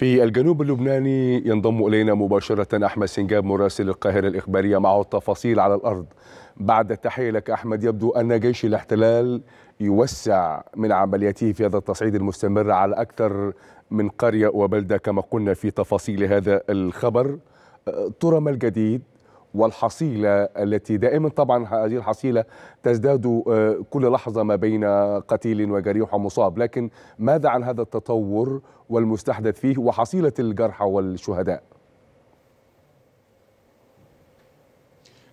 في الجنوب اللبناني ينضم إلينا مباشرة أحمد سنجاب مراسل القاهرة الإخبارية معه التفاصيل على الأرض بعد التحية لك أحمد يبدو أن جيش الاحتلال يوسع من عملياته في هذا التصعيد المستمر على أكثر من قرية وبلدة كما قلنا في تفاصيل هذا الخبر أه، ترى ما الجديد والحصيلة التي دائما طبعا هذه الحصيلة تزداد آه، كل لحظة ما بين قتيل وجريح ومصاب لكن ماذا عن هذا التطور والمستحدث فيه وحصيلة الجرحى والشهداء؟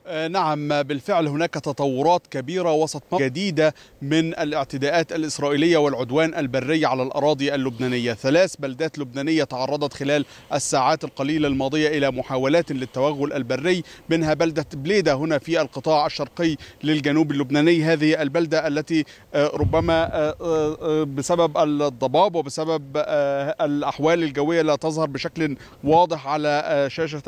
آه، نعم بالفعل هناك تطورات كبيرة وسط جديدة من الاعتداءات الإسرائيلية والعدوان البري على الأراضي اللبنانية ثلاث بلدات لبنانية تعرضت خلال الساعات القليلة الماضية إلى محاولات للتوغل البري منها بلدة بليدة هنا في القطاع الشرقي للجنوب اللبناني هذه البلدة التي آه، ربما آه، بسبب الضباب وبسبب الأحوال الجوية لا تظهر بشكل واضح على شاشة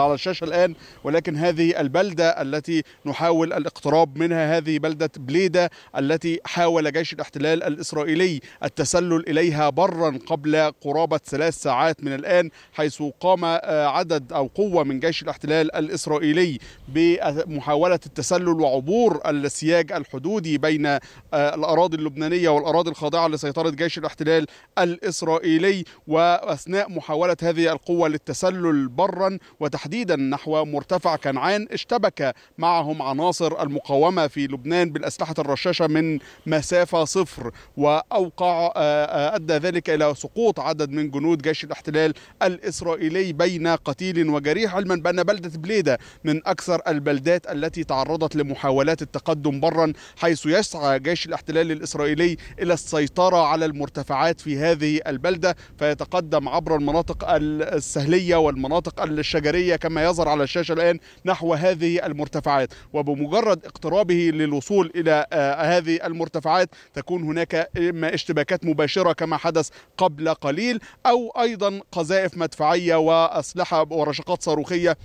على الشاشة الآن ولكن هذه البلدة التي نحاول الاقتراب منها هذه بلدة بليدة التي حاول جيش الاحتلال الإسرائيلي التسلل إليها برا قبل قرابة ثلاث ساعات من الآن حيث قام آه، عدد أو قوة من جيش الاحتلال الإسرائيلي بمحاولة التسلل وعبور السياج الحدودي بين آه، الأراضي اللبنانية والأراضي الخاضعة لسيطرة جيش الاحتلال الإسرائيلي وأثناء محاولة هذه القوة للتسلل برا وتحديدا نحو مرتفع كنعان لبنان اشتبك معهم عناصر المقاومة في لبنان بالأسلحة الرشاشة من مسافة صفر وأوقع آه، آه، أدى ذلك إلى سقوط عدد من جنود جيش الاحتلال الإسرائيلي بين قتيل وجريح علما بأن بلدة بليدة من أكثر البلدات التي تعرضت لمحاولات التقدم برا حيث يسعى جيش الاحتلال الإسرائيلي إلى السيطرة على المرتفعات في هذه البلدة فيتقدم عبر المناطق السهلية والمناطق الشجرية كما يظهر على الشاشة الآن نحو وهذه هذه المرتفعات وبمجرد اقترابه للوصول إلى آه، هذه المرتفعات تكون هناك إما اشتباكات مباشرة كما حدث قبل قليل أو أيضا قذائف مدفعية وأسلحة ورشقات صاروخية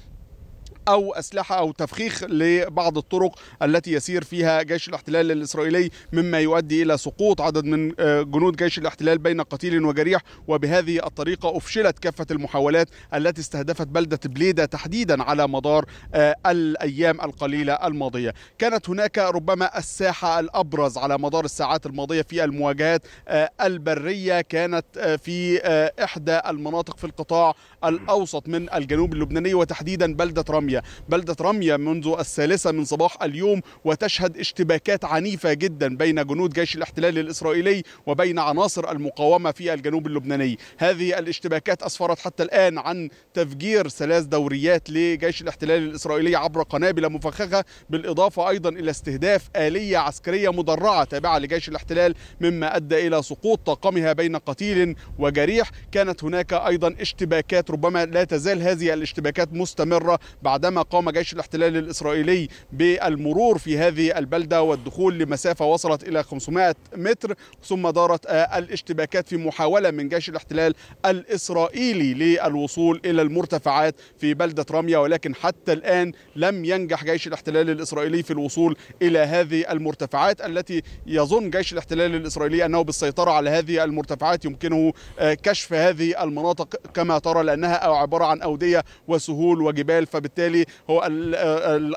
أو أسلحة أو تفخيخ لبعض الطرق التي يسير فيها جيش الاحتلال الإسرائيلي مما يؤدي إلى سقوط عدد من آه، جنود جيش الاحتلال بين قتيل وجريح وبهذه الطريقة أفشلت كافة المحاولات التي استهدفت بلدة بليدة تحديدا على مدار آه، الأيام القليلة الماضية كانت هناك ربما الساحة الأبرز على مدار الساعات الماضية في المواجهات آه، البرية كانت في إحدى المناطق في القطاع الأوسط من الجنوب اللبناني وتحديدا بلدة رمية بلدة رمية منذ الثالثة من صباح اليوم وتشهد اشتباكات عنيفة جدا بين جنود جيش الاحتلال الإسرائيلي وبين عناصر المقاومة في الجنوب اللبناني هذه الاشتباكات أسفرت حتى الآن عن تفجير ثلاث دوريات لجيش الاحتلال الإسرائيلي عبر قنابل مفخخة بالإضافة أيضا إلى استهداف آلية عسكرية مدرعة تابعة لجيش الاحتلال مما أدى إلى سقوط طاقمها بين قتيل وجريح كانت هناك أيضا اشتباكات ربما لا تزال هذه الاشتباكات مستمرة بعد عندما قام جيش الاحتلال الإسرائيلي بالمرور في هذه البلدة والدخول لمسافة وصلت إلى 500 متر ثم دارت آه، الاشتباكات في محاولة من جيش الاحتلال الإسرائيلي للوصول إلى المرتفعات في بلدة رامية ولكن حتى الآن لم ينجح جيش الاحتلال الإسرائيلي في الوصول إلى هذه المرتفعات التي يظن جيش الاحتلال الإسرائيلي أنه بالسيطرة على هذه المرتفعات يمكنه آه، كشف هذه المناطق كما ترى لأنها عبارة عن أودية وسهول وجبال فبالتالي وبالتالي هو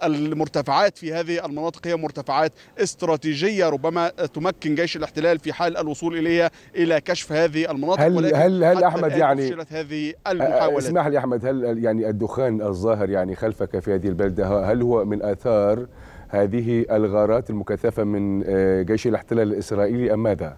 المرتفعات في هذه المناطق هي مرتفعات استراتيجيه ربما تمكن جيش الاحتلال في حال الوصول اليها الى كشف هذه المناطق هل هل هل احمد يعني هذه المحاولات اسمح لي احمد هل يعني الدخان الظاهر يعني خلفك في هذه البلده هل هو من اثار هذه الغارات المكثفه من آه، جيش الاحتلال الاسرائيلي ام ماذا؟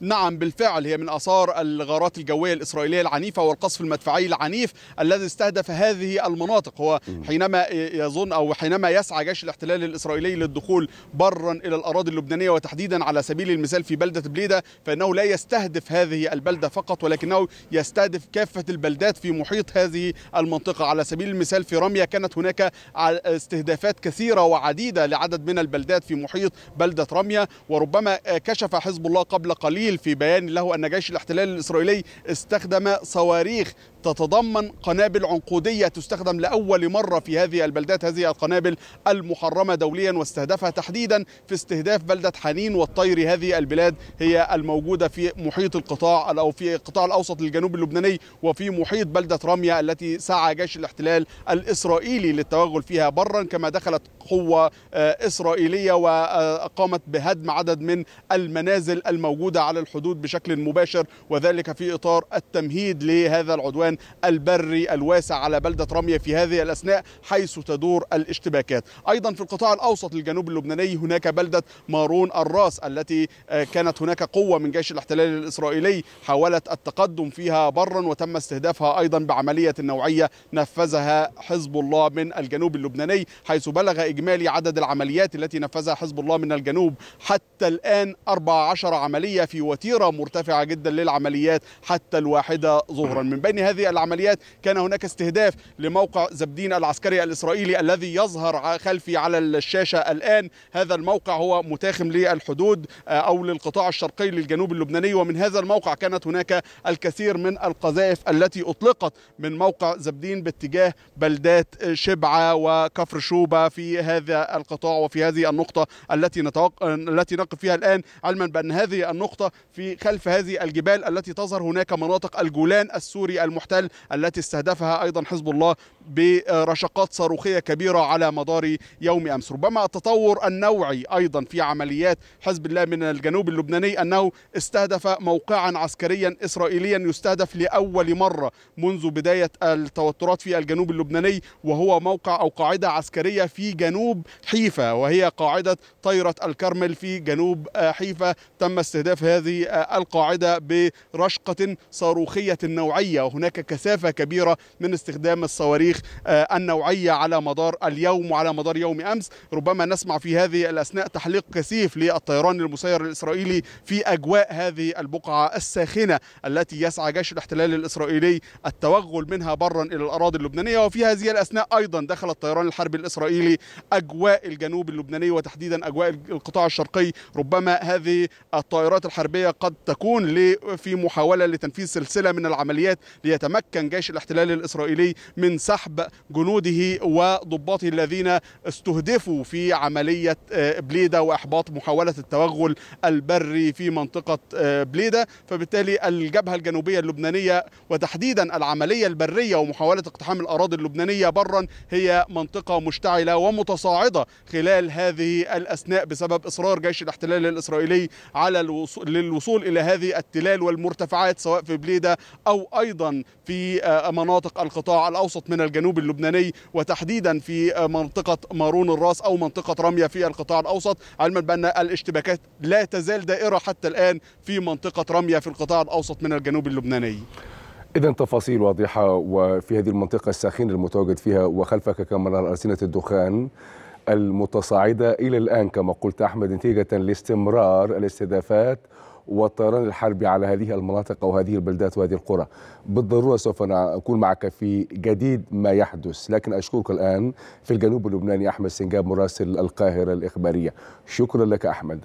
نعم بالفعل هي من اثار الغارات الجويه الاسرائيليه العنيفه والقصف المدفعي العنيف الذي استهدف هذه المناطق هو حينما يظن او حينما يسعى جيش الاحتلال الاسرائيلي للدخول برا الى الاراضي اللبنانيه وتحديدا على سبيل المثال في بلده بليده فانه لا يستهدف هذه البلده فقط ولكنه يستهدف كافه البلدات في محيط هذه المنطقه على سبيل المثال في رميه كانت هناك استهدافات كثيره وعديده لعدد من البلدات في محيط بلده رميه وربما كشف حزب الله قبل قليل إسرائيل في بيان له أن جيش الاحتلال الإسرائيلي استخدم صواريخ تتضمن قنابل عنقودية تستخدم لأول مرة في هذه البلدات هذه القنابل المحرمة دوليا واستهدفها تحديدا في استهداف بلدة حنين والطير هذه البلاد هي الموجودة في محيط القطاع أو في القطاع الأوسط للجنوب اللبناني وفي محيط بلدة رامية التي سعى جيش الاحتلال الإسرائيلي للتوغل فيها برا كما دخلت قوة آه، إسرائيلية وقامت آه، بهدم عدد من المنازل الموجودة على الحدود بشكل مباشر وذلك في إطار التمهيد لهذا العدوان البري الواسع على بلدة رمية في هذه الأثناء حيث تدور الاشتباكات أيضا في القطاع الأوسط الجنوب اللبناني هناك بلدة مارون الراس التي آه، كانت هناك قوة من جيش الاحتلال الإسرائيلي حاولت التقدم فيها برا وتم استهدافها أيضا بعملية نوعية نفذها حزب الله من الجنوب اللبناني حيث بلغ إجمالي عدد العمليات التي نفذها حزب الله من الجنوب حتى الآن 14 عملية في وتيرة مرتفعة جدا للعمليات حتى الواحدة ظهرا من بين هذه العمليات كان هناك استهداف لموقع زبدين العسكري الإسرائيلي الذي يظهر خلفي على الشاشة الآن هذا الموقع هو متاخم للحدود آه، أو للقطاع الشرقي للجنوب اللبناني ومن هذا الموقع كانت هناك الكثير من القذائف التي أطلقت من موقع زبدين باتجاه بلدات شبعة وكفر شوبة في هذا القطاع وفي هذه النقطة التي نتوق... التي نقف فيها الآن علما بأن هذه النقطة في خلف هذه الجبال التي تظهر هناك مناطق الجولان السوري المحتل المحتل التي استهدفها أيضا حزب الله برشقات صاروخية كبيرة على مدار يوم أمس ربما التطور النوعي أيضا في عمليات حزب الله من الجنوب اللبناني أنه استهدف موقعا عسكريا إسرائيليا يستهدف لأول مرة منذ بداية التوترات في الجنوب اللبناني وهو موقع أو قاعدة عسكرية في جنوب حيفا وهي قاعدة طيرة الكرمل في جنوب حيفا تم استهداف هذه القاعدة برشقة صاروخية نوعية وهناك هناك كثافة كبيرة من استخدام الصواريخ آه، النوعية على مدار اليوم وعلى مدار يوم أمس ربما نسمع في هذه الأثناء تحليق كثيف للطيران المسير الإسرائيلي في أجواء هذه البقعة الساخنة التي يسعى جيش الاحتلال الإسرائيلي التوغل منها برا إلى الأراضي اللبنانية وفي هذه الأثناء أيضا دخل الطيران الحربي الإسرائيلي أجواء الجنوب اللبناني وتحديدا أجواء القطاع الشرقي ربما هذه الطائرات الحربية قد تكون في محاولة لتنفيذ سلسلة من العمليات ليتم تمكن جيش الاحتلال الإسرائيلي من سحب جنوده وضباطه الذين استهدفوا في عملية آه، بليدة وإحباط محاولة التوغل البري في منطقة آه، بليدة فبالتالي الجبهة الجنوبية اللبنانية وتحديدا العملية البرية ومحاولة اقتحام الأراضي اللبنانية برا هي منطقة مشتعلة ومتصاعدة خلال هذه الأثناء بسبب إصرار جيش الاحتلال الإسرائيلي على الوصول للوصول إلى هذه التلال والمرتفعات سواء في بليدة أو أيضا في آه، مناطق القطاع الاوسط من الجنوب اللبناني وتحديدا في آه، منطقه مارون الراس او منطقه رميه في القطاع الاوسط علما بان الاشتباكات لا تزال دائره حتى الان في منطقه رميه في القطاع الاوسط من الجنوب اللبناني إذا تفاصيل واضحة وفي هذه المنطقة الساخنة المتواجد فيها وخلفك كما نرى ألسنة الدخان المتصاعدة إلى الآن كما قلت أحمد نتيجة لاستمرار الاستهدافات والطيران الحربي على هذه المناطق هذه البلدات وهذه القرى بالضرورة سوف أكون معك في جديد ما يحدث لكن أشكرك الآن في الجنوب اللبناني أحمد سنجاب مراسل القاهرة الإخبارية شكرا لك أحمد